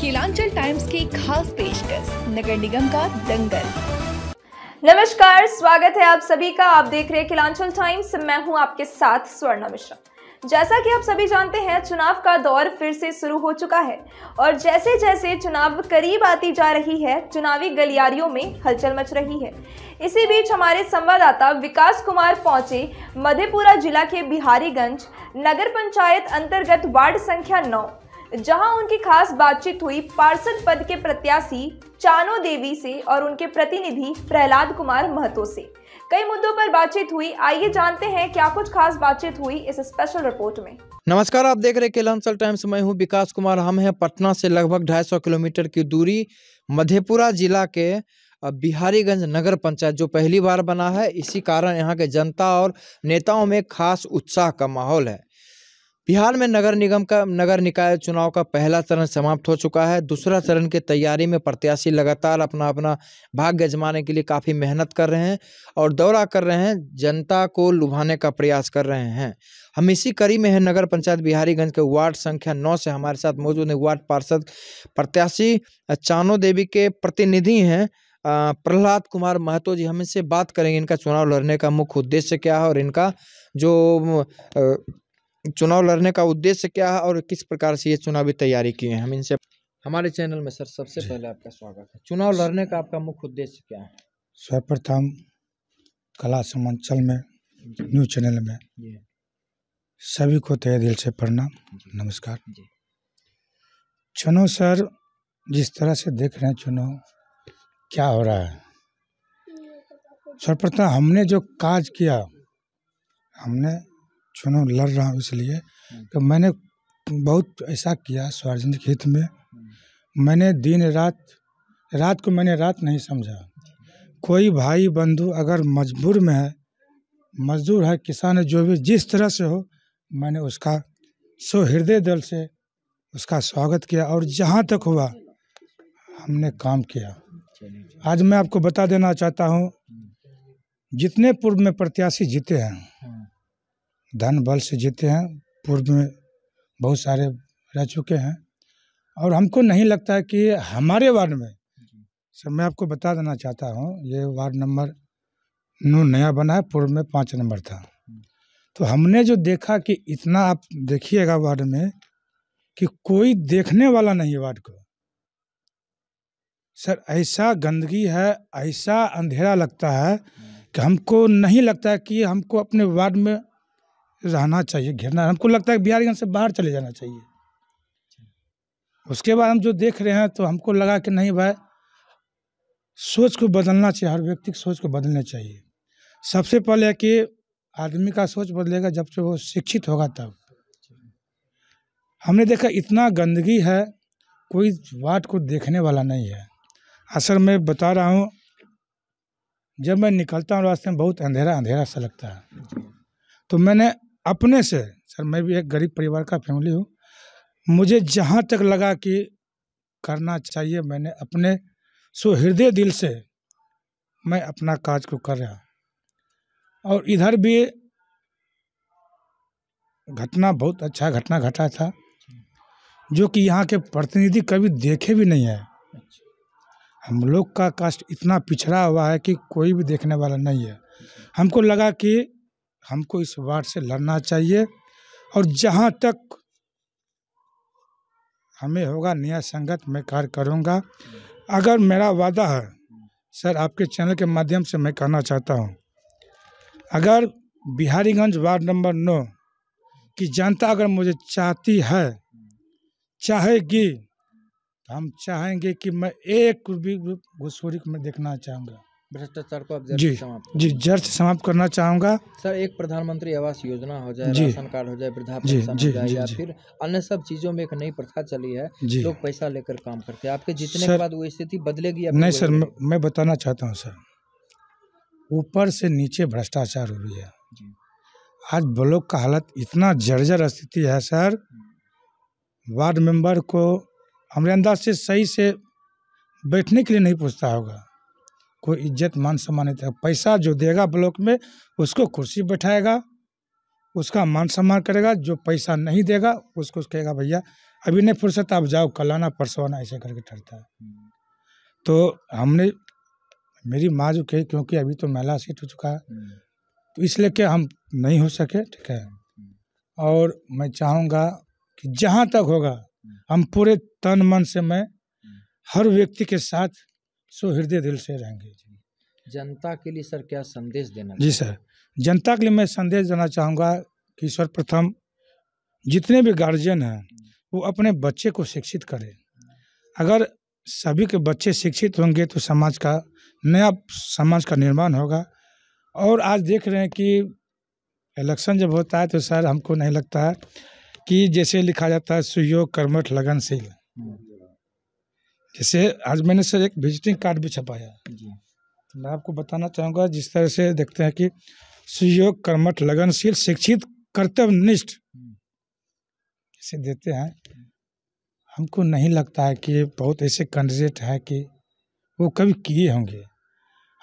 Kelanchal times की खास पेशकश नगर निगम का दंगल नमस्कार स्वागत है आप सभी का आप देख रहे हैं केलांचल टाइम्स मैं हूं आपके साथ स्वर्णा मिश्रा जैसा कि आप सभी जानते हैं चुनाव का दौर फिर से शुरू हो चुका है और जैसे जैसे चुनाव करीब आती जा रही है चुनावी गलियारियों में हलचल मच रही है इसी बीच हमारे संवाददाता विकास कुमार पहुंचे मधेपुरा जिला के बिहारीगंज नगर पंचायत अंतर्गत वार्ड संख्या नौ जहां उनकी खास बातचीत हुई पार्षद पद के प्रत्याशी चानो देवी से और उनके प्रतिनिधि प्रहलाद कुमार महतो से कई मुद्दों पर बातचीत हुई आइए जानते हैं क्या कुछ खास बातचीत हुई इस स्पेशल रिपोर्ट में नमस्कार आप देख रहे केलांचल टाइम्स मैं हूं विकास कुमार हम हैं पटना से लगभग 250 किलोमीटर की दूरी मधेपुरा जिला के बिहारीगंज नगर पंचायत जो पहली बार बना है इसी कारण यहाँ के जनता और नेताओं में खास उत्साह का माहौल है बिहार में नगर निगम का नगर निकाय चुनाव का पहला चरण समाप्त हो चुका है दूसरा चरण की तैयारी में प्रत्याशी लगातार अपना अपना भाग्य जमाने के लिए काफ़ी मेहनत कर रहे हैं और दौरा कर रहे हैं जनता को लुभाने का प्रयास कर रहे हैं हम इसी कड़ी में है नगर पंचायत बिहारीगंज के वार्ड संख्या नौ से हमारे साथ मौजूद है वार्ड पार्षद प्रत्याशी चानो देवी के प्रतिनिधि हैं प्रहलाद कुमार महतो जी हम इनसे बात करेंगे इनका चुनाव लड़ने का मुख्य उद्देश्य क्या है और इनका जो चुनाव लड़ने का उद्देश्य क्या है और किस प्रकार से ये चुनावी तैयारी किए हैं हम इनसे हमारे चैनल में सर सबसे पहले आपका स्वागत है चुनाव लड़ने का आपका मुख्य उद्देश्य क्या है सर्वप्रथम कला समांचल में न्यूज चैनल में सभी को तय दिल से प्रणाम नमस्कार चुनाव सर जिस तरह से देख रहे हैं चुनाव क्या हो रहा है सर्वप्रथम हमने जो काज किया हमने चुनाव लड़ रहा हूँ इसलिए कि हम्म। तो मैंने बहुत ऐसा किया सार्वजनिक हित में हम्म। मैंने दिन रात रात को मैंने रात नहीं समझा कोई भाई बंधु अगर मजबूर में है मजदूर है किसान है जो भी जिस तरह से हो मैंने उसका सो हृदय दल से उसका स्वागत किया और जहाँ तक हुआ हमने काम किया आज मैं आपको बता देना चाहता हूँ हम्म। जितने पूर्व में प्रत्याशी जीते हैं धन बल से जीते हैं पूर्व में बहुत सारे रह चुके हैं और हमको नहीं लगता है कि हमारे वार्ड में सर मैं आपको बता देना चाहता हूँ ये वार्ड नंबर नू नया बना है पूर्व में पाँच नंबर था हम्म। तो हमने जो देखा कि इतना आप देखिएगा वार्ड में कि कोई देखने वाला नहीं है वार्ड को सर ऐसा गंदगी है ऐसा अंधेरा लगता है हम्म। कि हमको नहीं लगता है कि हमको अपने वार्ड में रहना चाहिए घिरना हमको लगता है बिहारगंज से बाहर चले जाना चाहिए उसके बाद हम जो देख रहे हैं तो हमको लगा कि नहीं भाई सोच को बदलना चाहिए हर व्यक्ति की सोच को बदलना चाहिए सबसे पहले कि आदमी का सोच बदलेगा जब से वो शिक्षित होगा तब हमने देखा इतना गंदगी है कोई वाट को देखने वाला नहीं है असल मैं बता रहा हूँ जब मैं निकलता हूँ रास्ते में बहुत अंधेरा अंधेरा सा लगता है तो मैंने अपने से सर मैं भी एक गरीब परिवार का फैमिली हूँ मुझे जहाँ तक लगा कि करना चाहिए मैंने अपने सुहृदय दिल से मैं अपना काज को कर रहा और इधर भी घटना बहुत अच्छा घटना घटा था जो कि यहाँ के प्रतिनिधि कभी देखे भी नहीं है हम लोग का कास्ट इतना पिछड़ा हुआ है कि कोई भी देखने वाला नहीं है हमको लगा कि हमको इस वार से लड़ना चाहिए और जहाँ तक हमें होगा नया संगत मैं कार्य करूँगा अगर मेरा वादा है सर आपके चैनल के माध्यम से मैं कहना चाहता हूँ अगर बिहारीगंज वार्ड नंबर नौ की जनता अगर मुझे चाहती है चाहेगी तो हम चाहेंगे कि मैं एक भी घुसखोरी मैं देखना चाहूँगा भ्रष्टाचार को जी समाप्त जी जर्ज समाप्त करना चाहूँगा सर एक प्रधानमंत्री आवास योजना हो जाए राशन कार्ड हो जाए वृद्धा पेंशन हो जाए या फिर अन्य सब चीजों में एक नई प्रथा चली है लोग पैसा लेकर काम करते हैं आपके जीतने के बाद वो स्थिति बदलेगी नहीं सर मैं बताना चाहता हूँ सर ऊपर से नीचे भ्रष्टाचार हो रही है आज ब्लॉक का हालत इतना जर्जर स्थिति है सर वार्ड मेंबर को हमारे अंदाज से सही से बैठने के लिए नहीं पूछता होगा कोई इज्जत मान सम्मान नहीं देगा पैसा जो देगा ब्लॉक में उसको कुर्सी बैठाएगा उसका मान सम्मान करेगा जो पैसा नहीं देगा उसको कहेगा भैया अभी नहीं फुर्सत आप जाओ कल आना परसों आना ऐसे करके ठहरता है तो हमने मेरी माँ जो कही क्योंकि अभी तो महिला सीट हो चुका है तो इसलिए कि हम नहीं हो सके ठीक है और मैं चाहूँगा कि जहाँ तक होगा हम पूरे तन मन से मैं हर व्यक्ति के साथ सो हृदय दिल से रहेंगे जनता के लिए सर क्या संदेश देना जी सर जनता के लिए मैं संदेश देना चाहूँगा कि सर्वप्रथम जितने भी गार्जियन हैं वो अपने बच्चे को शिक्षित करें अगर सभी के बच्चे शिक्षित होंगे तो समाज का नया समाज का निर्माण होगा और आज देख रहे हैं कि इलेक्शन जब होता है तो सर हमको नहीं लगता है कि जैसे लिखा जाता है सुयोग कर्मठ लगनशील हम्म। जैसे आज मैंने सर एक विजिटिंग कार्ड भी छपाया तो मैं आपको बताना चाहूँगा जिस तरह से देखते हैं कि सुयोग कर्मठ लगनशील शिक्षित कर्तव्यनिष्ठ हम्म। इसे देते हैं हमको नहीं लगता है कि बहुत ऐसे कैंडिडेट हैं कि वो कभी किए होंगे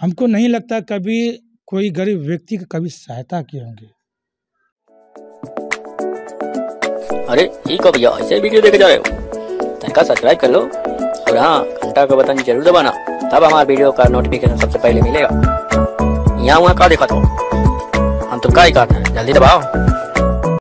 हमको नहीं लगता कभी कोई गरीब व्यक्ति की कभी सहायता किए होंगे अरे ठीक हो भैया ऐसे वीडियो देखे जा रहे हो सब्सक्राइब कर लो और हाँ घंटा का बटन जरूर दबाना तब हमारे वीडियो का नोटिफिकेशन सबसे पहले मिलेगा यहाँ वहाँ का देखा तो हम तो का ही कहते हैं जल्दी दबाओ